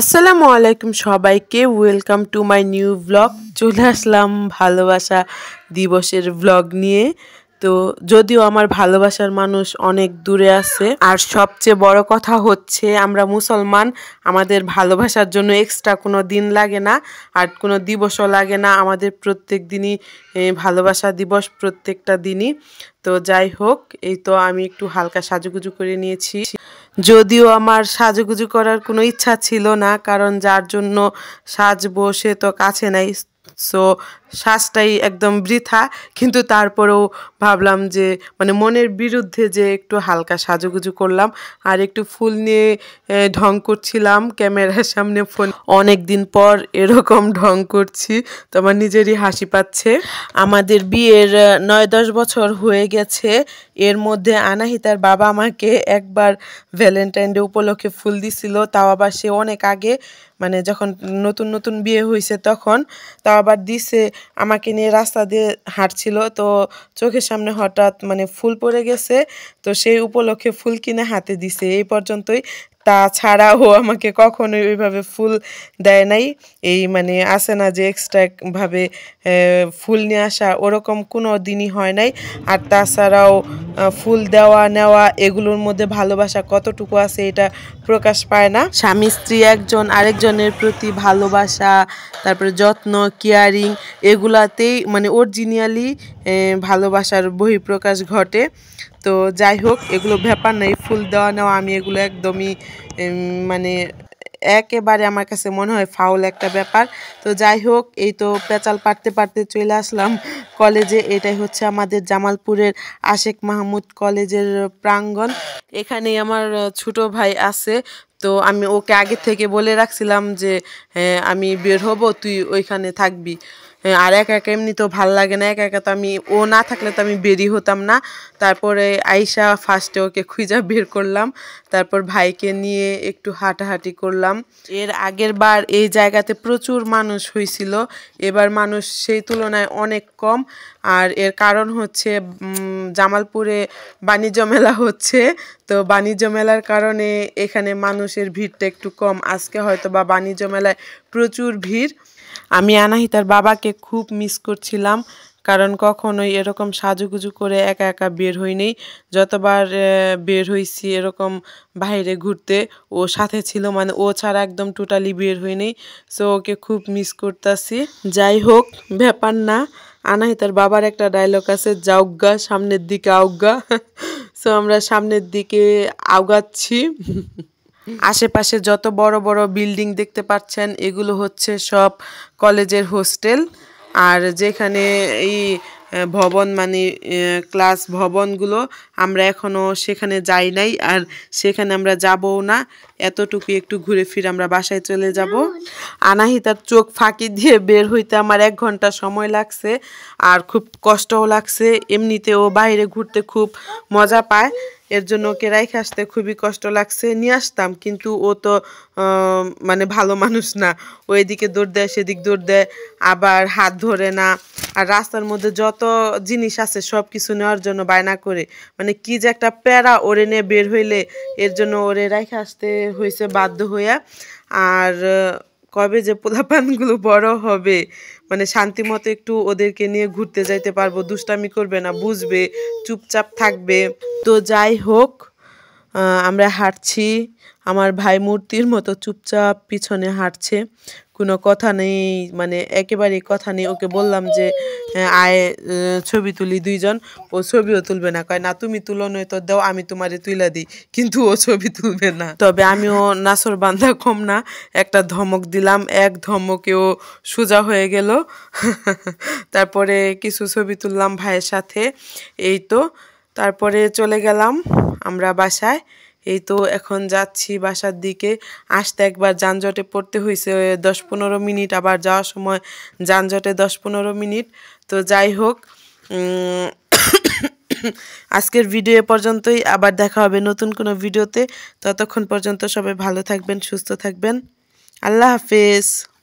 আসসালামু আলাইকুম সবাইকে welcome to my new blog চলে আসলাম ভালোবাসা দিবসের ব্লগ নিয়ে তো যদিও আমার ভালোবাসার মানুষ অনেক দূরে আছে আর সবচেয়ে বড় কথা হচ্ছে আমরা মুসলমান আমাদের ভালোবাসার জন্য এক্সট্রা কোনো দিন লাগে না আর কোনো দিবসও লাগে না আমাদের প্রত্যেক দিনই ভালোবাসা দিবস প্রত্যেকটা দিনই তো যাই হোক এই তো আমি একটু হালকা সাজুগুজু করে নিয়েছি যদিও আমার সাজুগুজু করার কোনো ইচ্ছা ছিল না কারণ যার জন্য সাজবো সে তো কাছে নাই সো শ্বাসটাই একদম বৃথা কিন্তু তারপরেও ভাবলাম যে মানে মনের বিরুদ্ধে যে একটু হালকা সাজুগুজু করলাম আর একটু ফুল নিয়ে ঢং করছিলাম ক্যামেরার সামনে ফোন অনেক দিন পর এরকম ঢং করছি তো আমার নিজেরই হাসি পাচ্ছে আমাদের বিয়ের নয় দশ বছর হয়ে গেছে এর মধ্যে আনাহিতার বাবা আমাকে একবার ভ্যালেন্টাইন ডে উপলক্ষে ফুল দিছিল তাও আবার সে অনেক আগে মানে যখন নতুন নতুন বিয়ে হয়েছে তখন তাও আবার দিছে আমাকে নিয়ে রাস্তা দিয়ে হাঁটছিল তো চোখের সামনে হঠাৎ মানে ফুল পড়ে গেছে তো সেই উপলক্ষে ফুল কিনে হাতে দিছে এই পর্যন্তই তাছাড়াও আমাকে কখনো ওইভাবে ফুল দেয় নাই এই মানে আসে না যে এক্সট্রাভাবে ফুল নিয়ে আসা ওরকম কোনো দিনই হয় নাই আর তাছাড়াও ফুল দেওয়া নেওয়া এগুলোর মধ্যে ভালোবাসা কতটুকু আছে এটা প্রকাশ পায় না স্বামী স্ত্রী একজন আরেকজনের প্রতি ভালোবাসা তারপরে যত্ন কেয়ারিং এগুলাতেই মানে অরিজিনিয়ালি ভালোবাসার বহিঃপ্রকাশ ঘটে তো যাই হোক এগুলো ব্যাপার নেই ফুল দেওয়া নেওয়া আমি এগুলো একদমই মানে একেবারে আমার কাছে মনে হয় ফাউল একটা ব্যাপার তো যাই হোক এই তো পেঁচাল পারতে পারতে চলে আসলাম কলেজে এটাই হচ্ছে আমাদের জামালপুরের আশেক মাহমুদ কলেজের প্রাঙ্গণ এখানে আমার ছোট ভাই আছে তো আমি ওকে আগে থেকে বলে রাখছিলাম যে হ্যাঁ, আমি বের হব তুই ওইখানে থাকবি হ্যাঁ, আর একা একা এমনি তো ভাল লাগে না একা একা তো আমি ও না থাকলে তো আমি বেরি হতাম না তারপরে আইসা ফার্স্টে ওকে খুঁজা বের করলাম তারপর ভাইকে নিয়ে একটু হাঁটাহাঁটি করলাম এর আগের বার এই জায়গাতে প্রচুর মানুষ হয়েছিল এবার মানুষ সেই তুলনায় অনেক কম আর এর কারণ হচ্ছে জামালপুরে বাণিজ্য মেলা হচ্ছে তো বাণিজ্য মেলার কারণে এখানে মানুষের ভিড়টা একটু কম আজকে হয়তো বা বাণিজ্য মেলায় প্রচুর ভিড় আমি আনাহিতার বাবাকে খুব মিস করছিলাম কারণ কখনোই এরকম সাজুগুজু করে একা একা বের হইনি যতবার বের হইছি এরকম বাইরে ঘুরতে ও সাথে ছিল মানে ও ছাড়া একদম টোটালি বের হইনি সো ওকে খুব মিস করতেছি যাই হোক ব্যাপার না আনাহিতার বাবার একটা ডায়লগ আছে যাওগা সামনের দিকে আউগা সো আমরা সামনের দিকে আউগাচ্ছি আশেপাশে যত বড় বড় বিল্ডিং দেখতে পাচ্ছেন এগুলো হচ্ছে সব কলেজের হোস্টেল আর যেখানে এই ভবন মানে ক্লাস ভবনগুলো আমরা এখনও সেখানে যাই নাই আর সেখানে আমরা যাবও না এতটুকু একটু ঘুরে ফিরে আমরা বাসায় চলে যাব আনাহিতার চোখ ফাঁকি দিয়ে বের হইতে আমার এক ঘন্টা সময় লাগছে আর খুব কষ্টও লাগছে এমনিতেও বাইরে ঘুরতে খুব মজা পায় এর জন্য ওকে রাইখে আসতে খুবই কষ্ট লাগছে নিয়ে আসতাম কিন্তু ও তো মানে ভালো মানুষ না ও এদিকে দৌড় দেয় সেদিক দৌড় দেয় আবার হাত ধরে না আর রাস্তার মধ্যে যত জিনিস আছে সব কিছু নেওয়ার জন্য বায়না করে মানে কি যে একটা প্যারা ওরে নিয়ে বের হইলে এর জন্য ওরে রাইখে আসতে হয়েছে বাধ্য হইয়া আর কবে যে পোলাপানগুলো বড় হবে মানে শান্তি মতো একটু ওদেরকে নিয়ে ঘুরতে যাইতে পারবো দুষ্টামি করবে না বুঝবে চুপচাপ থাকবে তো যাই হোক আমরা হাঁটছি আমার ভাই মূর্তির মতো চুপচাপ পিছনে হাঁটছে কোনো কথা নেই মানে একেবারে কথা নেই ওকে বললাম যে হ্যাঁ, আয় ছবি তুলি দুইজন ও ছবিও তুলবে না কয় না তুমি তুলো নয় তো দাও আমি তোমারে তুলে দিই কিন্তু ও ছবি তুলবে না তবে আমিও নাসর বান্ধা কম না একটা ধমক দিলাম এক ধমকেও সোজা হয়ে গেল তারপরে কিছু ছবি তুললাম ভাইয়ের সাথে এই তো তারপরে চলে গেলাম আমরা বাসায় এই তো এখন যাচ্ছি বাসার দিকে আসতে একবার যানজটে পড়তে হয়েছে দশ পনেরো মিনিট আবার যাওয়ার সময় যানজটে দশ পনেরো মিনিট তো যাই হোক আজকের ভিডিও পর্যন্তই আবার দেখা হবে নতুন কোনো ভিডিওতে ততক্ষণ পর্যন্ত সবাই ভালো থাকবেন সুস্থ থাকবেন আল্লাহ হাফেজ